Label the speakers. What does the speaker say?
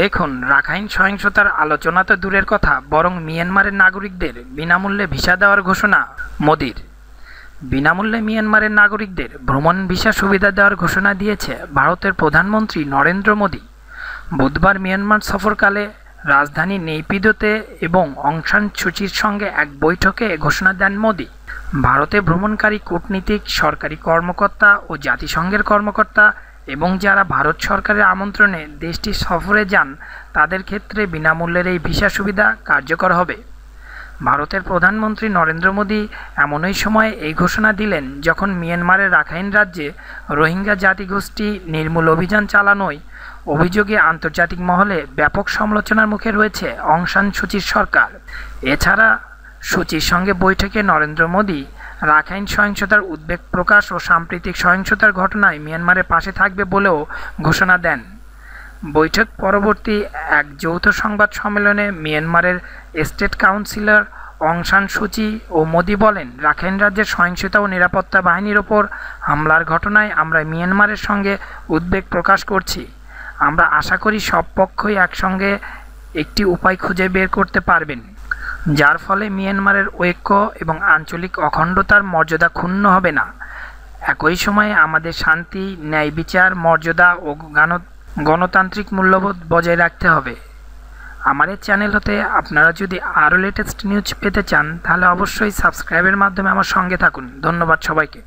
Speaker 1: দেখুন রাখাইন সহিংসতার আলোচনা তো দূরের কথা বরং মিয়ানমারের নাগরিকদের বিনামূল্যে ভিসা দেওয়ার ঘোষণা মোদির বিনামূল্যে মিয়ানমারের নাগরিকদের ভ্রমণ ভিসা সুবিধা দেওয়ার ঘোষণা দিয়েছে ভারতের প্রধানমন্ত্রী নরেন্দ্র মোদী বুধবার মিয়ানমার সফরকালে রাজধানী নেইপিদোতে এবং অংশান সূচির সঙ্গে এক বৈঠকে ঘোষণা দেন মোদী ভারতে ভ্রমণকারী কূটনীতিক সরকারি কর্মকর্তা ও জাতিসংঘের কর্মকর্তা এবং যারা ভারত সরকারের আমন্ত্রণে দেশটি সফরে যান তাদের ক্ষেত্রে বিনামূল্যের এই ভিসা সুবিধা কার্যকর হবে ভারতের প্রধানমন্ত্রী নরেন্দ্র মোদী এমনই সময়ে এই ঘোষণা দিলেন যখন মিয়ানমারের রাখাইন রাজ্যে রোহিঙ্গা জাতিগোষ্ঠী নির্মূল অভিযান চালানোয় অভিযোগে আন্তর্জাতিক মহলে ব্যাপক সমালোচনার মুখে রয়েছে অংশান সূচির সরকার এছাড়া সূচির সঙ্গে বৈঠকে নরেন্দ্র মোদী রাখাইন সহিংসতার উদ্বেগ প্রকাশ ও সাম্প্রতিক সহিংসতার ঘটনায় মিয়ানমারের পাশে থাকবে বলেও ঘোষণা দেন বৈঠক পরবর্তী এক যৌথ সংবাদ সম্মেলনে মিয়ানমারের স্টেট কাউন্সিলর অংশান সুচি ও মোদি বলেন রাখাইন রাজ্যের সহিংসতা ও নিরাপত্তা বাহিনীর ওপর হামলার ঘটনায় আমরা মিয়ানমারের সঙ্গে উদ্বেগ প্রকাশ করছি আমরা আশা করি সব পক্ষই একসঙ্গে একটি উপায় খুঁজে বের করতে পারবেন যার ফলে মিয়ানমারের ঐক্য এবং আঞ্চলিক অখণ্ডতার মর্যাদা ক্ষুণ্ণ হবে না একই সময়ে আমাদের শান্তি ন্যায় বিচার মর্যাদা ও গণতান্ত্রিক মূল্যবোধ বজায় রাখতে হবে আমার এই চ্যানেল হতে আপনারা যদি আরও লেটেস্ট নিউজ পেতে চান তাহলে অবশ্যই সাবস্ক্রাইবের মাধ্যমে আমার সঙ্গে থাকুন ধন্যবাদ সবাইকে